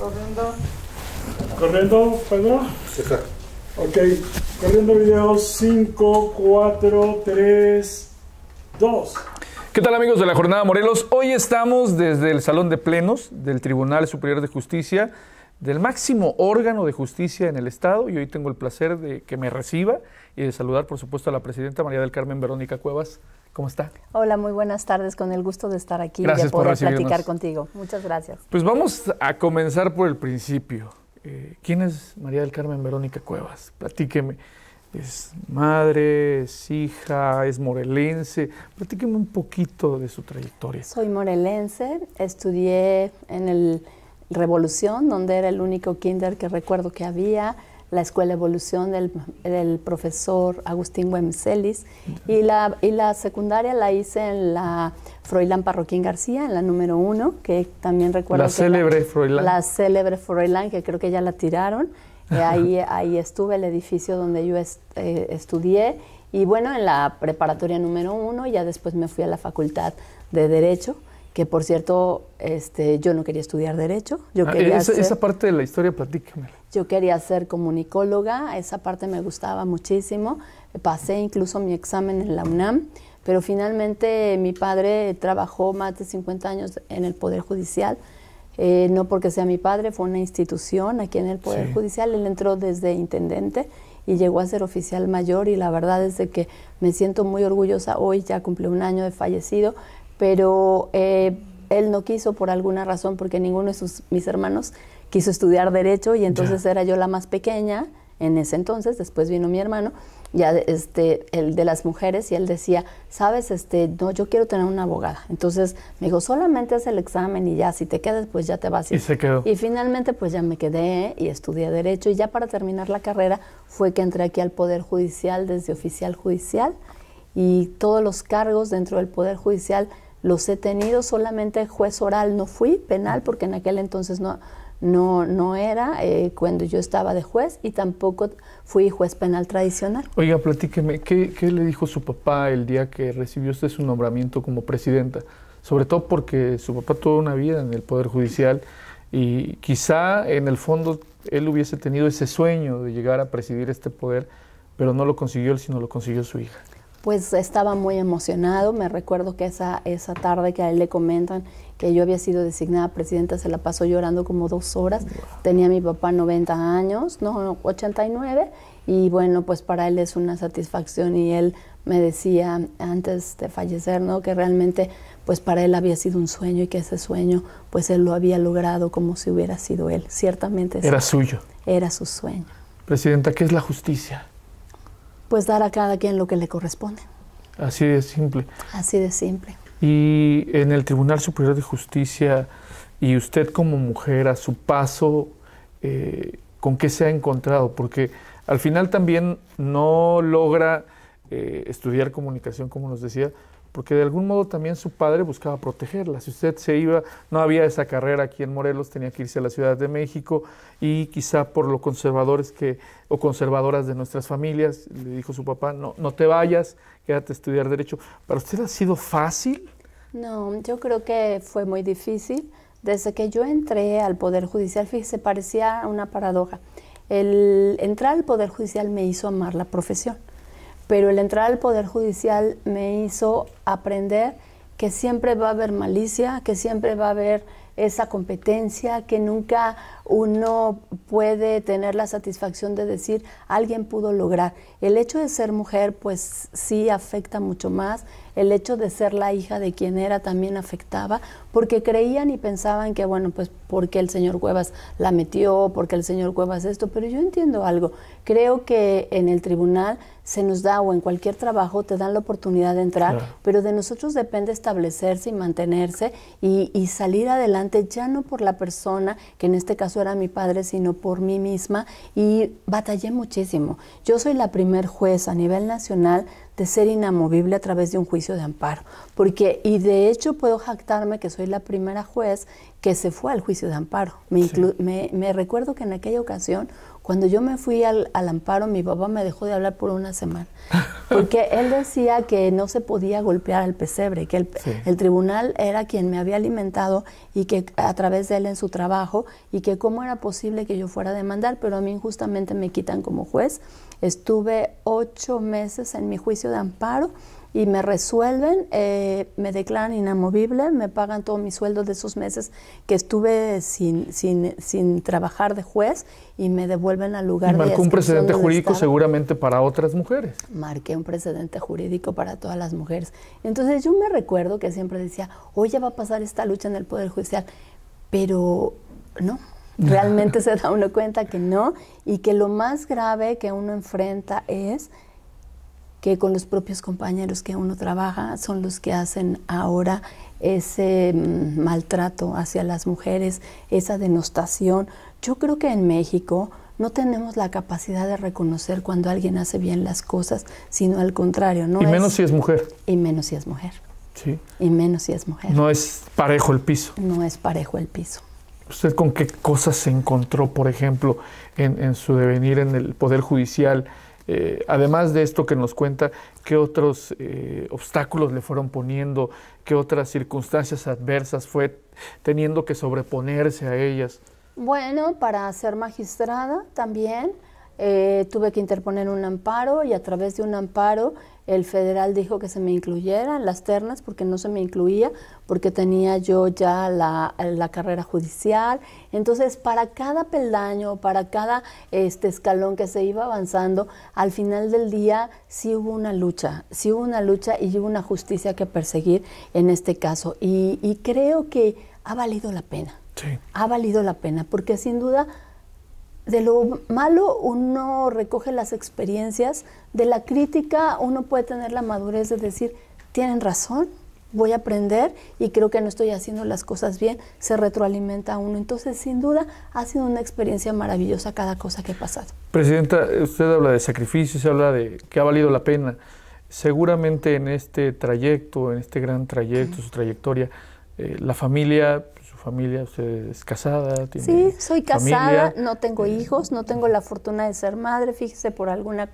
corriendo. ¿Corriendo, Pedro? está. Ok, corriendo video 5, 4, 3, 2. ¿Qué tal amigos de la Jornada Morelos? Hoy estamos desde el Salón de Plenos del Tribunal Superior de Justicia, del máximo órgano de justicia en el Estado, y hoy tengo el placer de que me reciba y de saludar, por supuesto, a la Presidenta María del Carmen Verónica Cuevas. ¿Cómo está? Hola, muy buenas tardes. Con el gusto de estar aquí y de poder platicar contigo. Muchas gracias. Pues vamos a comenzar por el principio. Eh, ¿Quién es María del Carmen Verónica Cuevas? Platíqueme. Es madre, es hija, es morelense. Platíqueme un poquito de su trayectoria. Soy morelense, estudié en el Revolución, donde era el único kinder que recuerdo que había la Escuela de Evolución del, profesor Agustín Güemcelis y, la, y la secundaria la hice en la Froilán Parroquín García, en la número uno, que también recuerdo. La célebre la, Froilán. La célebre Froilán, que creo que ya la tiraron. ahí, ahí estuve el edificio donde yo eh, estudié y bueno, en la preparatoria número uno, ya después me fui a la facultad de Derecho que por cierto, este, yo no quería estudiar derecho. Yo ah, quería esa, parte de la historia, platícame. Yo quería ser comunicóloga, esa parte me gustaba muchísimo. Pasé incluso mi examen en la UNAM, pero finalmente mi padre trabajó más de 50 años en el Poder Judicial. Eh, no porque sea mi padre, fue una institución aquí en el Poder Judicial. Él entró desde intendente y llegó a ser oficial mayor y la verdad es de que me siento muy orgullosa. Hoy ya cumplí un año de fallecido, pero eh, él no quiso por alguna razón, porque ninguno de sus, mis hermanos quiso estudiar derecho y entonces era yo la más pequeña en ese entonces, después vino mi hermano, ya este, el de las mujeres, y él decía, sabes, este, no, yo quiero tener una abogada. Entonces me dijo, solamente haz el examen y ya, si te quedas, pues ya te vas. y se quedó. Y finalmente, pues ya me quedé y estudié Derecho, y ya para terminar la carrera fue que entré aquí al Poder Judicial desde oficial judicial, y todos los cargos dentro del Poder Judicial los he tenido solamente juez oral, no fui penal porque en aquel entonces no, no, no era eh, cuando yo estaba de juez y tampoco fui juez penal tradicional. Oiga, platíqueme, ¿qué, ¿qué, le dijo su papá el día que recibió usted su nombramiento como presidenta? Sobre todo porque su papá tuvo una vida en el Poder Judicial y quizá en el fondo él hubiese tenido ese sueño de llegar a presidir este poder, pero no lo consiguió él, sino lo consiguió su hija pues estaba muy emocionado. Me recuerdo que esa, esa tarde que a él le comentan que yo había sido designada presidenta, se la pasó llorando como dos horas. Tenía mi papá 90 años, no, 89, y bueno, pues para él es una satisfacción y él me decía antes de fallecer, ¿no? Que realmente, pues para él había sido un sueño y que ese sueño, pues él lo había logrado como si hubiera sido él. Ciertamente. Era suyo. Era su sueño. Presidenta, ¿qué es la justicia? pues dar a cada quien lo que le corresponde. Así de simple. Así de simple. Y en el Tribunal Superior de Justicia, y usted como mujer, a su paso, eh, ¿con qué se ha encontrado? Porque al final también no logra eh, estudiar comunicación, como nos decía, porque de algún modo también su padre buscaba protegerla. Si usted se iba, no había esa carrera aquí en Morelos, tenía que irse a la Ciudad de México y quizá por lo conservadores que, o conservadoras de nuestras familias, le dijo su papá, no, no te vayas, quédate a estudiar derecho. ¿Para usted ha sido fácil? No, yo creo que fue muy difícil. Desde que yo entré al Poder Judicial, fíjese, parecía una paradoja. El entrar al Poder Judicial me hizo amar la profesión pero el entrar al Poder Judicial me hizo aprender que siempre va a haber malicia, que siempre va a haber esa competencia, que nunca uno puede tener la satisfacción de decir alguien pudo lograr. El hecho de ser mujer pues sí afecta mucho más, el hecho de ser la hija de quien era también afectaba, porque creían y pensaban que, bueno, pues porque el señor Cuevas la metió, porque el señor Cuevas esto, pero yo entiendo algo, creo que en el tribunal se nos da o en cualquier trabajo te dan la oportunidad de entrar, pero de nosotros depende establecerse y mantenerse y, y, salir adelante ya no por la persona, que en este caso era mi padre, sino por mí misma y batallé muchísimo. Yo soy la primer juez a nivel nacional de ser inamovible a través de un juicio de amparo, porque, y de hecho puedo jactarme que soy soy la primera juez que se fue al juicio de amparo. Me, recuerdo que en aquella ocasión, cuando yo me fui al, amparo, mi papá me dejó de hablar por una semana, porque él decía que no se podía golpear al pesebre, que el, el, tribunal era quien me había alimentado y que a través de él en su trabajo, y que cómo era posible que yo fuera a demandar, pero a mí injustamente me quitan como juez. Estuve ocho meses en mi juicio de amparo y me resuelven, eh, me declaran inamovible, me pagan todo mi sueldo de esos meses que estuve sin, sin, sin trabajar de juez y me devuelven al lugar y marcó un precedente jurídico seguramente para otras mujeres. Marqué un precedente jurídico para todas las mujeres. Entonces yo me recuerdo que siempre decía, hoy ya va a pasar esta lucha en el Poder Judicial, pero no, realmente se da uno cuenta que no y que lo más grave que uno enfrenta es que con los propios compañeros que uno trabaja son los que hacen ahora ese mm, maltrato hacia las mujeres, esa denostación. Yo creo que en México no tenemos la capacidad de reconocer cuando alguien hace bien las cosas, sino al contrario. No y menos si es mujer. Y menos si es mujer. Sí. Y menos si es mujer. No es parejo el piso. No es parejo el piso. ¿Usted con qué cosas se encontró, por ejemplo, en, en su devenir en el Poder Judicial? Eh, además de esto que nos cuenta, ¿qué otros eh, obstáculos le fueron poniendo? ¿Qué otras circunstancias adversas fue teniendo que sobreponerse a ellas? Bueno, para ser magistrada también eh, tuve que interponer un amparo y a través de un amparo el federal dijo que se me incluyeran las ternas porque no se me incluía, porque tenía yo ya la, carrera judicial. Entonces, para cada peldaño, para cada este, escalón que se iba avanzando, al final del día sí hubo una lucha, sí hubo una lucha y hubo una justicia que perseguir en este caso. y, creo que ha valido la pena. Ha valido la pena, porque sin duda de lo malo uno recoge las experiencias, de la crítica uno puede tener la madurez de decir, tienen razón, voy a aprender y creo que no estoy haciendo las cosas bien, se retroalimenta uno. Entonces, sin duda, ha sido una experiencia maravillosa cada cosa que ha pasado. Presidenta, usted habla de sacrificios, habla de que ha valido la pena. Seguramente en este trayecto, en este gran trayecto, su trayectoria, eh, la familia familia? ¿Usted es casada? sí, soy casada, no tengo eh, hijos, no tengo la fortuna de ser madre, fíjese, por alguna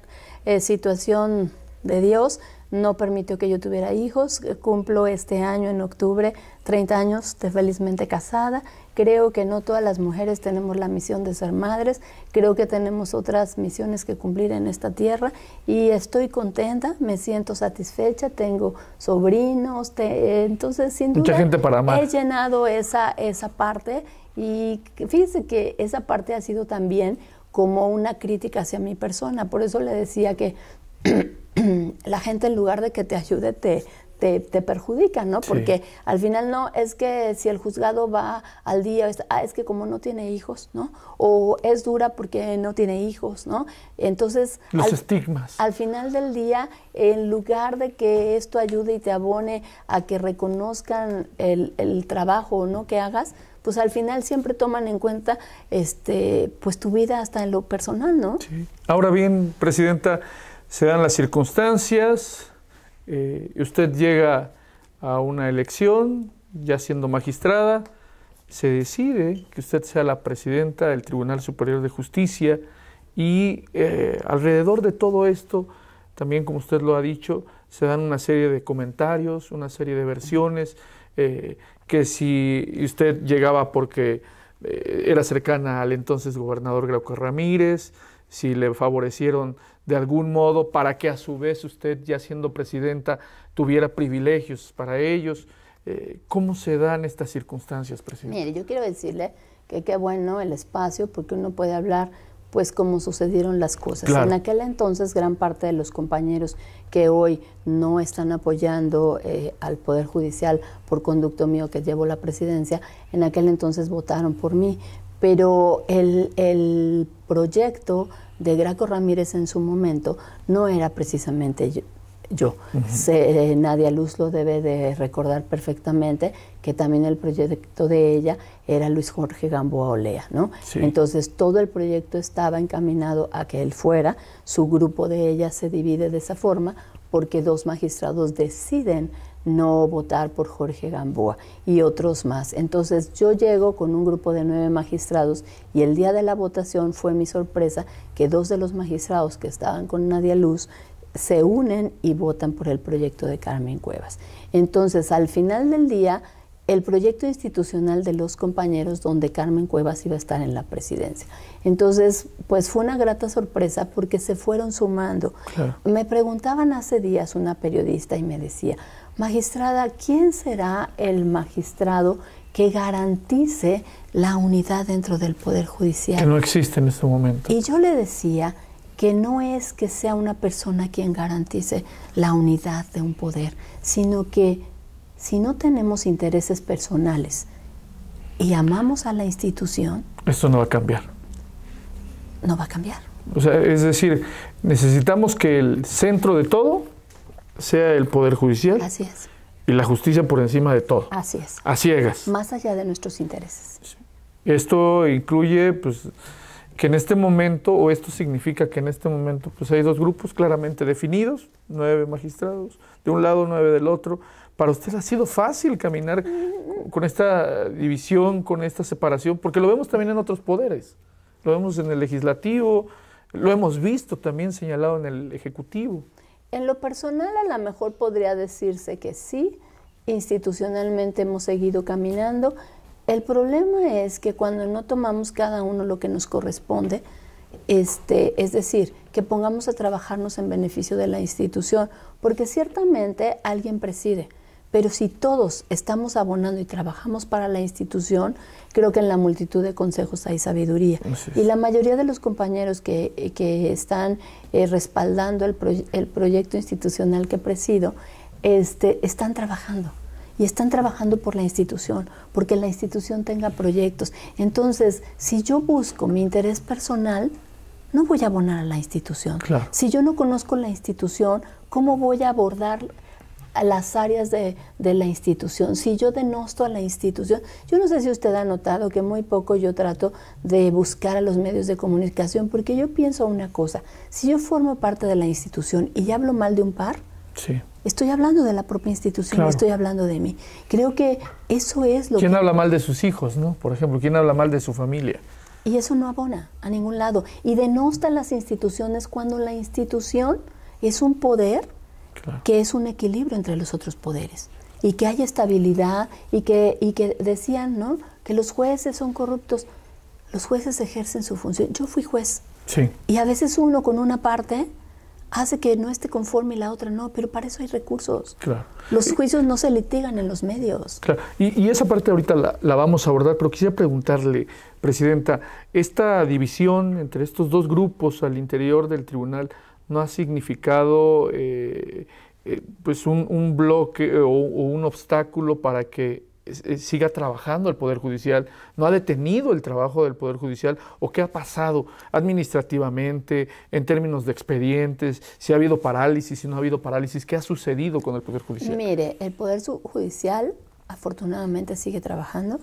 eh, situación de Dios, no permitió que yo tuviera hijos. Eh, cumplo este año, en octubre, 30 años de felizmente casada. Creo que no todas las mujeres tenemos la misión de ser madres. Creo que tenemos otras misiones que cumplir en esta tierra. Y estoy contenta, me siento satisfecha. Tengo sobrinos. entonces, sin duda, Mucha gente para he llenado esa, esa parte. Y fíjese que esa parte ha sido también como una crítica hacia mi persona. Por eso le decía que la gente en lugar de que te ayude te, te, perjudica, ¿no? Porque al final no, es que si el juzgado va al día, ah, es, que como no tiene hijos, ¿no? O es dura porque no tiene hijos, ¿no? Entonces... Los estigmas. Al final del día, en lugar de que esto ayude y te abone a que reconozcan el, el trabajo, ¿no? Que hagas, pues al final siempre toman en cuenta, este, pues tu vida hasta en lo personal, ¿no? Ahora bien, Presidenta se dan las circunstancias, eh, usted llega a una elección, ya siendo magistrada, se decide que usted sea la presidenta del Tribunal Superior de Justicia y eh, alrededor de todo esto, también como usted lo ha dicho, se dan una serie de comentarios, una serie de versiones, eh, que si usted llegaba porque era cercana al entonces gobernador Glauco Ramírez, si le favorecieron de algún modo para que a su vez usted, ya siendo presidenta, tuviera privilegios para ellos. Eh, ¿Cómo se dan estas circunstancias, presidente? Mire, yo quiero decirle que qué bueno el espacio porque uno puede hablar pues cómo sucedieron las cosas. En aquel entonces gran parte de los compañeros que hoy no están apoyando eh, al Poder Judicial por conducto mío que llevo la presidencia, en aquel entonces votaron por mí, pero el, proyecto de Graco Ramírez en su momento no era precisamente yo. Eh, Nadia Luz lo debe de recordar perfectamente, que también el proyecto de ella era Luis Jorge Gamboa Olea, ¿no? Entonces todo el proyecto estaba encaminado a que él fuera, su grupo de ella se divide de esa forma, porque dos magistrados deciden no votar por Jorge Gamboa y otros más. Entonces yo llego con un grupo de nueve magistrados y el día de la votación fue mi sorpresa que dos de los magistrados que estaban con Nadia Luz se unen y votan por el proyecto de Carmen Cuevas. Entonces al final del día el proyecto institucional de los compañeros donde Carmen Cuevas iba a estar en la presidencia. Entonces, pues fue una grata sorpresa porque se fueron sumando. Me preguntaban hace días una periodista y me decía, magistrada, ¿quién será el magistrado que garantice la unidad dentro del Poder Judicial? Que no existe en este momento. Y yo le decía que no es que sea una persona quien garantice la unidad de un poder, sino que si no tenemos intereses personales y amamos a la institución... Esto no va a cambiar. No va a cambiar. O sea, es decir, necesitamos que el centro de todo sea el Poder Judicial. Así es. Y la justicia por encima de todo. Así es. A ciegas. Más allá de nuestros intereses. Esto incluye, pues, que en este momento, o esto significa que en este momento, pues hay dos grupos claramente definidos, nueve magistrados, de un lado, nueve del otro, para usted ha sido fácil caminar con esta división, con esta separación, porque lo vemos también en otros poderes. Lo vemos en el legislativo, lo hemos visto también señalado en el ejecutivo. En lo personal, a lo mejor podría decirse que sí, institucionalmente hemos seguido caminando. El problema es que cuando no tomamos cada uno lo que nos corresponde, este, es decir, que pongamos a trabajarnos en beneficio de la institución, porque ciertamente alguien preside, pero si todos estamos abonando y trabajamos para la institución, creo que en la multitud de consejos hay sabiduría. Y la mayoría de los compañeros que, eh, están eh, respaldando el, proyecto institucional que presido, este, están trabajando y están trabajando por la institución, porque la institución tenga proyectos. Entonces, si yo busco mi interés personal, no voy a abonar a la institución. Si yo no conozco la institución, ¿cómo voy a abordar a las áreas de, la institución. Si yo denosto a la institución, yo no sé si usted ha notado que muy poco yo trato de buscar a los medios de comunicación, porque yo pienso una cosa, si yo formo parte de la institución y hablo mal de un par, estoy hablando de la propia institución, estoy hablando de mí. Creo que eso es lo ¿Quién que... habla mal de sus hijos, no? Por ejemplo, ¿quién habla mal de su familia? Y eso no abona a ningún lado. Y denosta las instituciones cuando la institución es un poder que es un equilibrio entre los otros poderes y que haya estabilidad y que, y que decían, ¿no? Que los jueces son corruptos. Los jueces ejercen su función. Yo fui juez. Y a veces uno con una parte hace que no esté conforme y la otra no, pero para eso hay recursos. Los juicios no se litigan en los medios. Y, esa parte ahorita la, la, vamos a abordar, pero quisiera preguntarle, Presidenta, esta división entre estos dos grupos al interior del tribunal no ha significado eh, eh, pues un, bloque eh, o, o, un obstáculo para que siga trabajando el Poder Judicial, no ha detenido el trabajo del Poder Judicial o qué ha pasado administrativamente, en términos de expedientes, si ha habido parálisis, si no ha habido parálisis, qué ha sucedido con el Poder Judicial. Mire, el Poder Judicial afortunadamente sigue trabajando,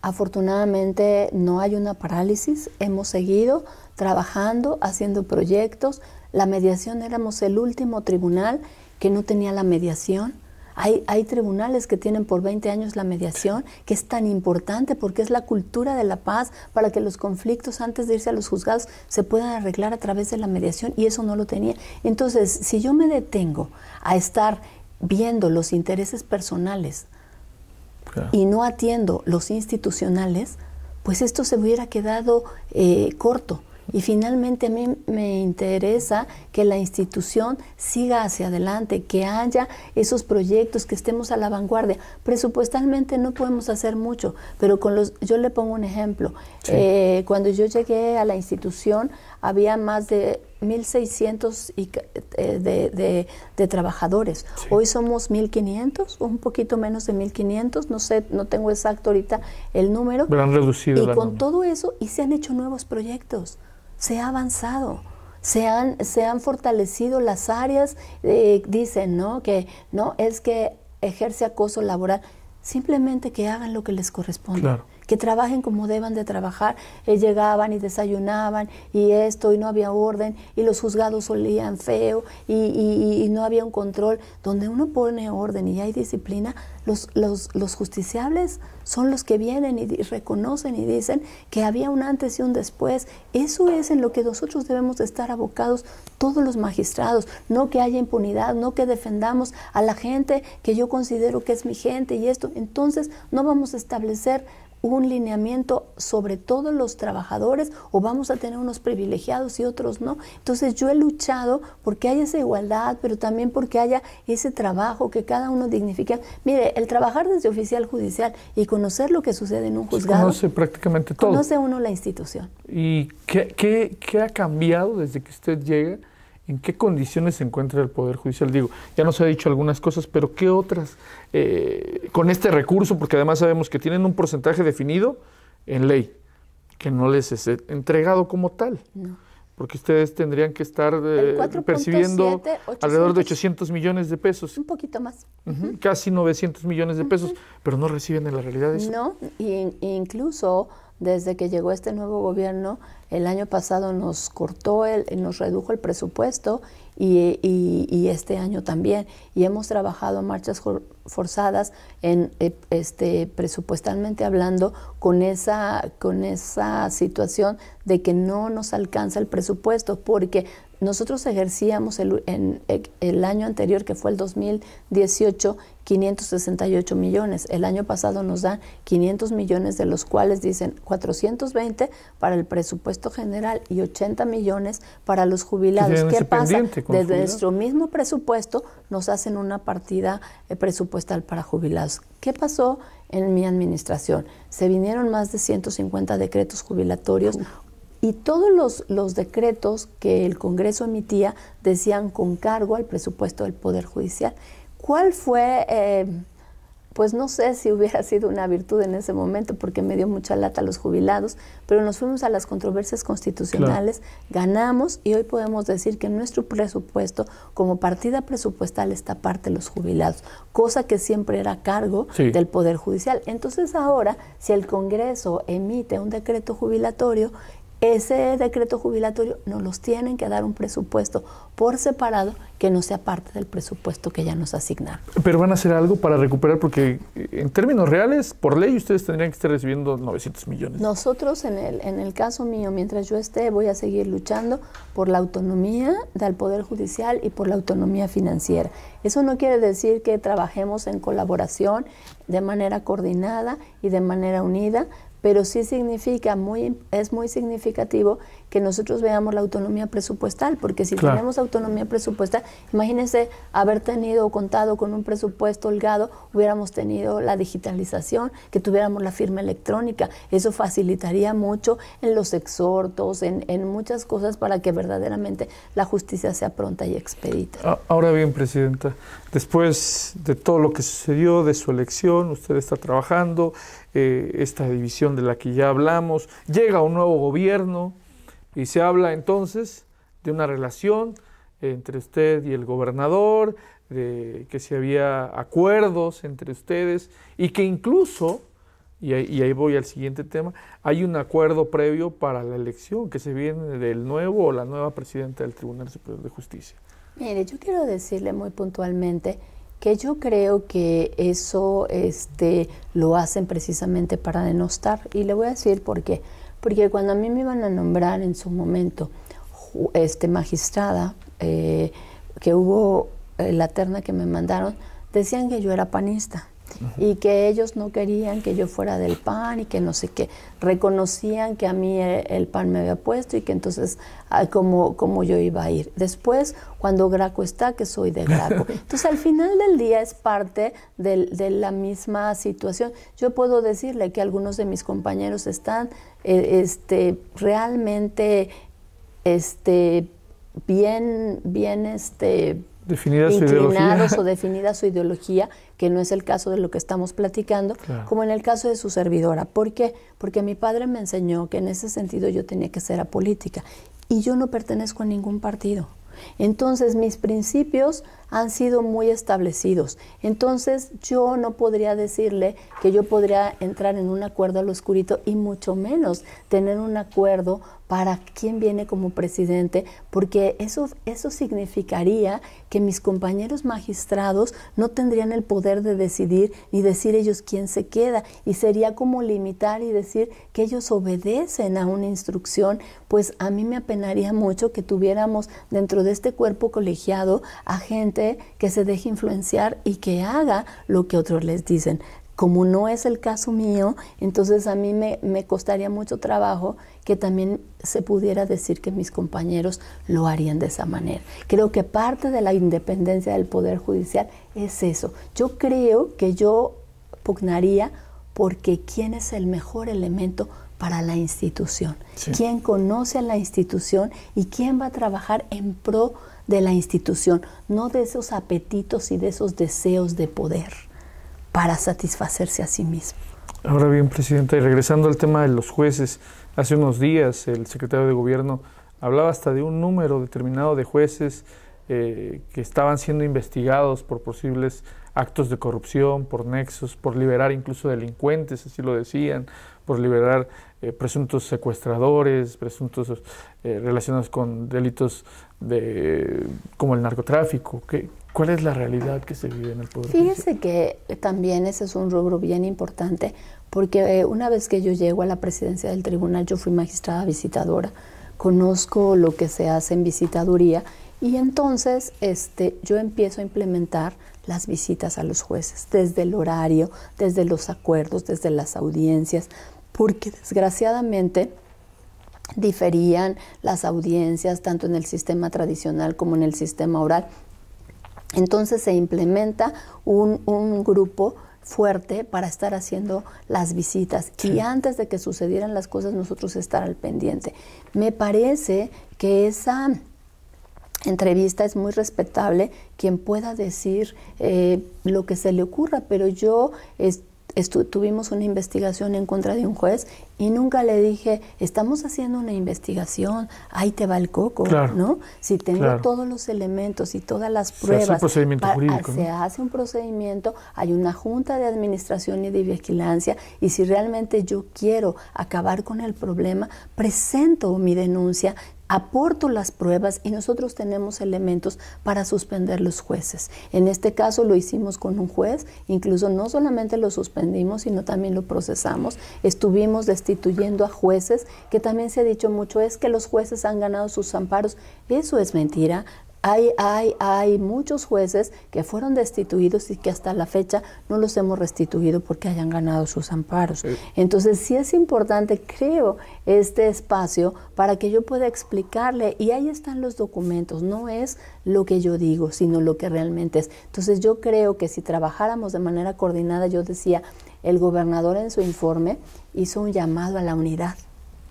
afortunadamente no hay una parálisis, hemos seguido trabajando, haciendo proyectos, la mediación éramos el último tribunal que no tenía la mediación. Hay, hay, tribunales que tienen por 20 años la mediación, que es tan importante porque es la cultura de la paz para que los conflictos antes de irse a los juzgados se puedan arreglar a través de la mediación y eso no lo tenía. Entonces, si yo me detengo a estar viendo los intereses personales y no atiendo los institucionales, pues esto se hubiera quedado eh, corto. Y finalmente a mí me interesa que la institución siga hacia adelante, que haya esos proyectos, que estemos a la vanguardia. Presupuestalmente no podemos hacer mucho, pero con los, yo le pongo un ejemplo. Eh, cuando yo llegué a la institución había más de 1.600 eh, de, de, trabajadores. Hoy somos 1.500, un poquito menos de 1.500, no sé, no tengo exacto ahorita el número. Pero han reducido. Y con todo eso, y se han hecho nuevos proyectos se ha avanzado. Se han, se han fortalecido las áreas, eh, dicen, ¿no? Que no es que ejerce acoso laboral, simplemente que hagan lo que les corresponde que trabajen como deban de trabajar. Eh, llegaban y desayunaban y esto y no había orden y los juzgados olían feo y, no había un control. Donde uno pone orden y hay disciplina, los, los, justiciables son los que vienen y reconocen y dicen que había un antes y un después. Eso es en lo que nosotros debemos estar abocados todos los magistrados, no que haya impunidad, no que defendamos a la gente que yo considero que es mi gente y esto. Entonces no vamos a establecer un lineamiento sobre todos los trabajadores o vamos a tener unos privilegiados y otros no. Entonces yo he luchado porque haya esa igualdad, pero también porque haya ese trabajo que cada uno dignifica. Mire, el trabajar desde oficial judicial y conocer lo que sucede en un juzgado. Conoce prácticamente todo. Conoce uno la institución. ¿Y qué, qué ha cambiado desde que usted llega? ¿En qué condiciones se encuentra el Poder Judicial? Digo, ya nos ha dicho algunas cosas, pero ¿qué otras? Eh, con este recurso, porque además sabemos que tienen un porcentaje definido en ley, que no les es entregado como tal. Porque ustedes tendrían que estar eh, percibiendo alrededor de 800 millones de pesos. Un poquito más. Casi 900 millones de pesos, pero no reciben en la realidad eso. No, y, incluso desde que llegó este nuevo gobierno, el año pasado nos cortó, el, nos redujo el presupuesto y, este año también. Y hemos trabajado marchas forzadas, en, eh, este, presupuestalmente hablando, con esa, con esa situación de que no nos alcanza el presupuesto, porque nosotros ejercíamos el, en, el año anterior, que fue el 2018, 568 millones. El año pasado nos dan 500 millones, de los cuales dicen 420 para el presupuesto general y 80 millones para los jubilados. ¿Qué pasa? Desde nuestro mismo presupuesto nos hacen una partida eh, presupuestal para jubilados. ¿Qué pasó en mi administración? Se vinieron más de 150 decretos jubilatorios y todos los, decretos que el Congreso emitía decían con cargo al presupuesto del Poder Judicial. ¿Cuál fue, eh, pues no sé si hubiera sido una virtud en ese momento, porque me dio mucha lata a los jubilados, pero nos fuimos a las controversias constitucionales, ganamos y hoy podemos decir que nuestro presupuesto, como partida presupuestal, está parte de los jubilados, cosa que siempre era cargo del Poder Judicial. Entonces ahora, si el Congreso emite un decreto jubilatorio, ese decreto jubilatorio nos los tienen que dar un presupuesto por separado que no sea parte del presupuesto que ya nos asignaron. Pero van a hacer algo para recuperar, porque eh, en términos reales, por ley, ustedes tendrían que estar recibiendo 900 millones. Nosotros, en el, en el caso mío, mientras yo esté, voy a seguir luchando por la autonomía del Poder Judicial y por la autonomía financiera. Eso no quiere decir que trabajemos en colaboración, de manera coordinada y de manera unida, pero sí significa muy es muy significativo que nosotros veamos la autonomía presupuestal, porque si tenemos autonomía presupuestal, imagínense haber tenido o contado con un presupuesto holgado, hubiéramos tenido la digitalización, que tuviéramos la firma electrónica, eso facilitaría mucho en los exhortos, en, en muchas cosas para que verdaderamente la justicia sea pronta y expedita. Ahora bien, Presidenta, después de todo lo que sucedió, de su elección, usted está trabajando, eh, esta división de la que ya hablamos, llega un nuevo gobierno y se habla entonces de una relación entre usted y el gobernador, de que si había acuerdos entre ustedes y que incluso, y ahí, y ahí, voy al siguiente tema, hay un acuerdo previo para la elección que se viene del nuevo o la nueva presidenta del Tribunal Superior de Justicia. Mire, yo quiero decirle muy puntualmente que yo creo que eso este, lo hacen precisamente para denostar. Y le voy a decir por qué. Porque cuando a mí me iban a nombrar en su momento este, magistrada, eh, que hubo eh, la terna que me mandaron, decían que yo era panista y que ellos no querían que yo fuera del PAN y que no sé qué. Reconocían que a mí eh, el, PAN me había puesto y que entonces ah, como, yo iba a ir. Después, cuando Graco está, que soy de Graco. Entonces, al final del día es parte de, la misma situación. Yo puedo decirle que algunos de mis compañeros están eh, este, realmente este, bien, bien este, definida inclinados o definida su ideología, que no es el caso de lo que estamos platicando, como en el caso de su servidora. ¿Por qué? Porque mi padre me enseñó que en ese sentido yo tenía que ser apolítica y yo no pertenezco a ningún partido. Entonces mis principios han sido muy establecidos. Entonces yo no podría decirle que yo podría entrar en un acuerdo al oscurito y mucho menos tener un acuerdo para quién viene como presidente, porque eso, eso significaría que mis compañeros magistrados no tendrían el poder de decidir ni decir ellos quién se queda, y sería como limitar y decir que ellos obedecen a una instrucción, pues a mí me apenaría mucho que tuviéramos dentro de este cuerpo colegiado a gente que se deje influenciar y que haga lo que otros les dicen. Como no es el caso mío, entonces a mí me, costaría mucho trabajo que también se pudiera decir que mis compañeros lo harían de esa manera. Creo que parte de la independencia del Poder Judicial es eso. Yo creo que yo pugnaría porque quién es el mejor elemento para la institución, quién conoce a la institución y quién va a trabajar en pro de la institución, no de esos apetitos y de esos deseos de poder para satisfacerse a sí mismo. Ahora bien, Presidenta, y regresando al tema de los jueces, hace unos días el secretario de Gobierno hablaba hasta de un número determinado de jueces eh, que estaban siendo investigados por posibles actos de corrupción, por nexos, por liberar incluso delincuentes, así lo decían, por liberar eh, presuntos secuestradores, presuntos eh, relacionados con delitos de, como el narcotráfico. ¿Qué, ¿Cuál es la realidad que se vive en el Poder Fíjese que también ese es un rubro bien importante, porque eh, una vez que yo llego a la presidencia del tribunal, yo fui magistrada visitadora, conozco lo que se hace en visitaduría y entonces este, yo empiezo a implementar las visitas a los jueces, desde el horario, desde los acuerdos, desde las audiencias, porque desgraciadamente diferían las audiencias tanto en el sistema tradicional como en el sistema oral. Entonces se implementa un, un grupo fuerte para estar haciendo las visitas y antes de que sucedieran las cosas nosotros estar al pendiente. Me parece que esa entrevista es muy respetable quien pueda decir eh, lo que se le ocurra, pero yo estoy tuvimos una investigación en contra de un juez y nunca le dije, estamos haciendo una investigación, ahí te va el coco, ¿no? Si tengo todos los elementos y todas las pruebas, se hace un procedimiento jurídico. Se hace un procedimiento, hay una junta de administración y de vigilancia y si realmente yo quiero acabar con el problema, presento mi denuncia, aporto las pruebas y nosotros tenemos elementos para suspender los jueces. En este caso lo hicimos con un juez, incluso no solamente lo suspendimos, sino también lo procesamos. Estuvimos destituyendo a jueces, que también se ha dicho mucho, es que los jueces han ganado sus amparos. Eso es mentira. Hay, hay, hay muchos jueces que fueron destituidos y que hasta la fecha no los hemos restituido porque hayan ganado sus amparos. Eh. Entonces sí es importante, creo, este espacio para que yo pueda explicarle, y ahí están los documentos, no es lo que yo digo, sino lo que realmente es. Entonces yo creo que si trabajáramos de manera coordinada, yo decía, el gobernador en su informe hizo un llamado a la unidad.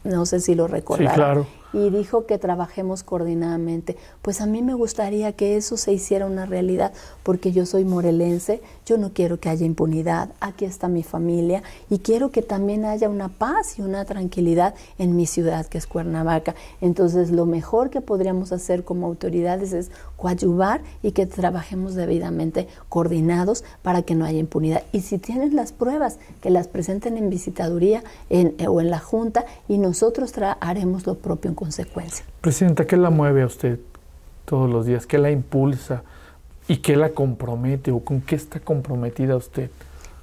No sé si lo recordarán. Sí, claro y dijo que trabajemos coordinadamente. Pues a mí me gustaría que eso se hiciera una realidad, porque yo soy morelense, yo no quiero que haya impunidad, aquí está mi familia y quiero que también haya una paz y una tranquilidad en mi ciudad que es Cuernavaca. Entonces lo mejor que podríamos hacer como autoridades es coadyuvar y que trabajemos debidamente coordinados para que no haya impunidad. Y si tienen las pruebas, que las presenten en visitaduría eh, o en la Junta y nosotros haremos lo propio consecuencia. Presidenta, ¿qué la mueve a usted todos los días? ¿Qué la impulsa? ¿Y qué la compromete o con qué está comprometida usted?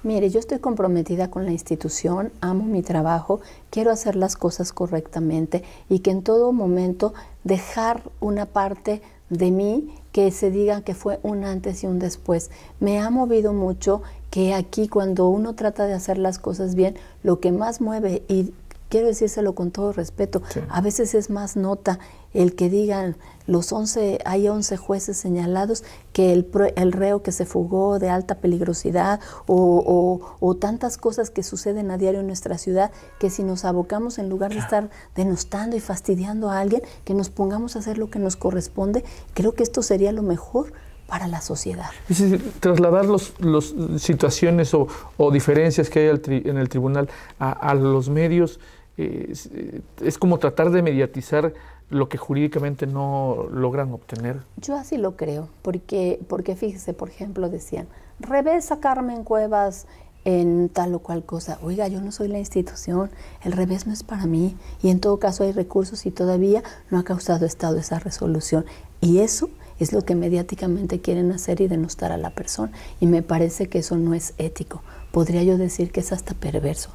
Mire, yo estoy comprometida con la institución, amo mi trabajo, quiero hacer las cosas correctamente y que en todo momento dejar una parte de mí que se diga que fue un antes y un después. Me ha movido mucho que aquí cuando uno trata de hacer las cosas bien, lo que más mueve y quiero decírselo con todo respeto, a veces es más nota el que digan los 11, hay 11 jueces señalados que el, reo que se fugó de alta peligrosidad o, o, tantas cosas que suceden a diario en nuestra ciudad que si nos abocamos en lugar de estar denostando y fastidiando a alguien, que nos pongamos a hacer lo que nos corresponde, creo que esto sería lo mejor para la sociedad. Es trasladar las situaciones o, diferencias que hay en el tribunal a, los medios es, como tratar de mediatizar lo que jurídicamente no logran obtener. Yo así lo creo, porque, porque fíjese, por ejemplo, decían, revés Carmen Cuevas en tal o cual cosa. Oiga, yo no soy la institución, el revés no es para mí, y en todo caso hay recursos y todavía no ha causado Estado esa resolución. Y eso es lo que mediáticamente quieren hacer y denostar a la persona. Y me parece que eso no es ético. Podría yo decir que es hasta perverso,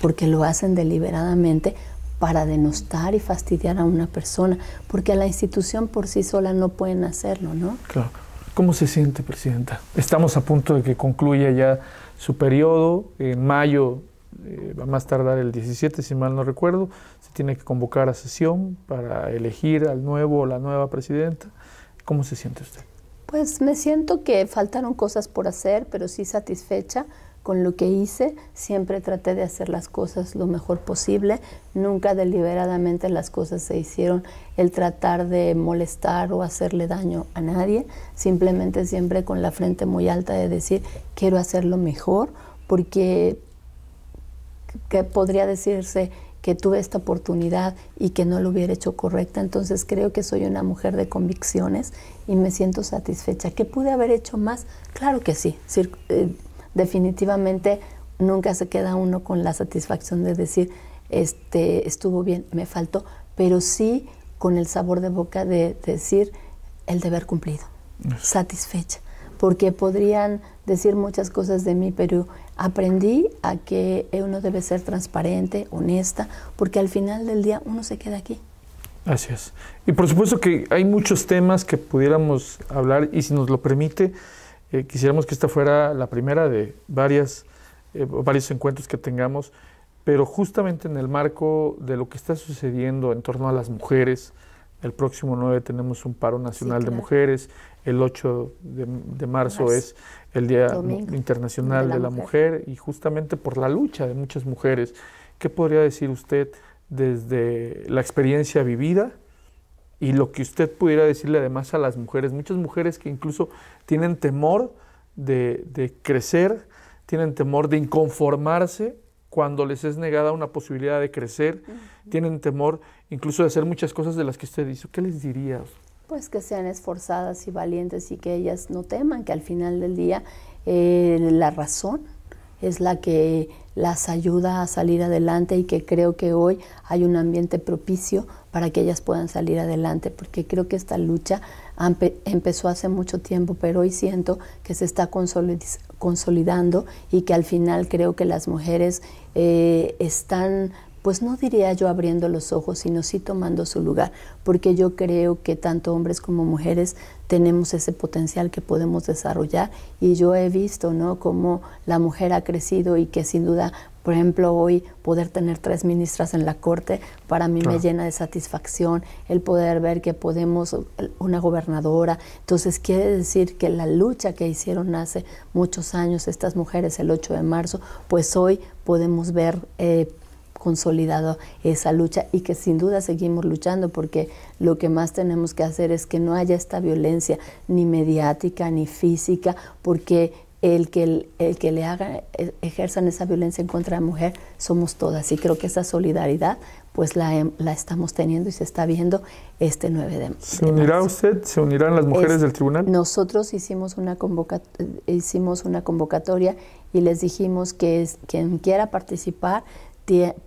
porque lo hacen deliberadamente para denostar y fastidiar a una persona, porque a la institución por sí sola no pueden hacerlo, ¿no? Claro. ¿Cómo se siente, Presidenta? Estamos a punto de que concluya ya su periodo. En mayo eh, va a más tardar el 17, si mal no recuerdo, se tiene que convocar a sesión para elegir al nuevo o la nueva presidenta. ¿Cómo se siente usted? Pues me siento que faltaron cosas por hacer, pero sí satisfecha con lo que hice. Siempre traté de hacer las cosas lo mejor posible. Nunca deliberadamente las cosas se hicieron el tratar de molestar o hacerle daño a nadie. Simplemente siempre con la frente muy alta de decir, quiero hacerlo mejor, porque que podría decirse que tuve esta oportunidad y que no lo hubiera hecho correcta. Entonces creo que soy una mujer de convicciones y me siento satisfecha. ¿Qué pude haber hecho más? Claro que sí. Eh, definitivamente nunca se queda uno con la satisfacción de decir, este, estuvo bien, me faltó, pero sí con el sabor de boca de, decir el deber cumplido, satisfecha, porque podrían decir muchas cosas de mí, pero aprendí a que uno debe ser transparente, honesta, porque al final del día uno se queda aquí. Gracias. Y por supuesto que hay muchos temas que pudiéramos hablar y si nos lo permite, eh, quisiéramos que esta fuera la primera de varias, eh, varios encuentros que tengamos, pero justamente en el marco de lo que está sucediendo en torno a las mujeres, el próximo 9 tenemos un paro nacional de mujeres, el 8 de, marzo es el Día Internacional de la, mujer. y justamente por la lucha de muchas mujeres. ¿Qué podría decir usted desde la experiencia vivida y lo que usted pudiera decirle además a las mujeres? Muchas mujeres que incluso tienen temor de, crecer, tienen temor de inconformarse cuando les es negada una posibilidad de crecer, tienen temor incluso de hacer muchas cosas de las que usted hizo. ¿Qué les diría pues que sean esforzadas y valientes y que ellas no teman que al final del día eh, la razón es la que las ayuda a salir adelante y que creo que hoy hay un ambiente propicio para que ellas puedan salir adelante, porque creo que esta lucha empezó hace mucho tiempo, pero hoy siento que se está consolidando y que al final creo que las mujeres eh, están pues no diría yo abriendo los ojos, sino sí tomando su lugar, porque yo creo que tanto hombres como mujeres tenemos ese potencial que podemos desarrollar y yo he visto, ¿no?, cómo la mujer ha crecido y que sin duda por ejemplo, hoy poder tener tres ministras en la corte para mí me llena de satisfacción el poder ver que podemos una gobernadora. Entonces quiere decir que la lucha que hicieron hace muchos años estas mujeres el 8 de marzo, pues hoy podemos ver eh, consolidado esa lucha y que sin duda seguimos luchando porque lo que más tenemos que hacer es que no haya esta violencia ni mediática ni física porque el que, el, que le haga, eh, ejerzan esa violencia en contra de la mujer somos todas y creo que esa solidaridad pues la, la estamos teniendo y se está viendo este 9 de, ¿Se unirá usted? ¿Se unirán las mujeres del tribunal? Nosotros hicimos una, eh, hicimos una convocatoria y les dijimos que quien quiera participar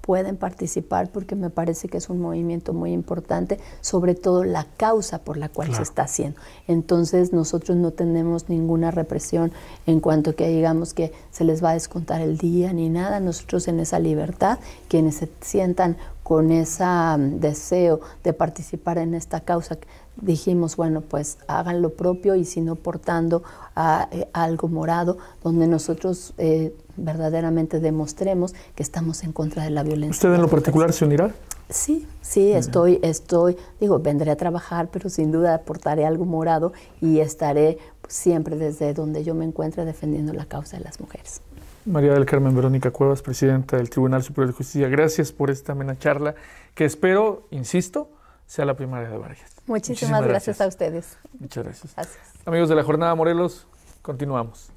pueden participar porque me parece que es un movimiento muy importante, sobre todo la causa por la cual se está haciendo. Entonces nosotros no tenemos ninguna represión en cuanto que digamos que se les va a descontar el día ni nada. Nosotros en esa libertad, quienes se sientan con ese mm, deseo de participar en esta causa, dijimos, bueno, pues hagan lo propio y si no portando eh, algo morado, donde nosotros eh, verdaderamente demostremos que estamos en contra de la violencia. ¿Usted en lo particular se unirá? Sí, sí, estoy, estoy, digo, vendré a trabajar, pero sin duda aportaré algo morado y estaré siempre desde donde yo me encuentre defendiendo la causa de las mujeres. María del Carmen Verónica Cuevas, presidenta del Tribunal Superior de Justicia, gracias por esta amena charla que espero, insisto, sea la primaria de Vargas. Muchísimas, gracias. a ustedes. Muchas gracias. Amigos de la Jornada Morelos, continuamos.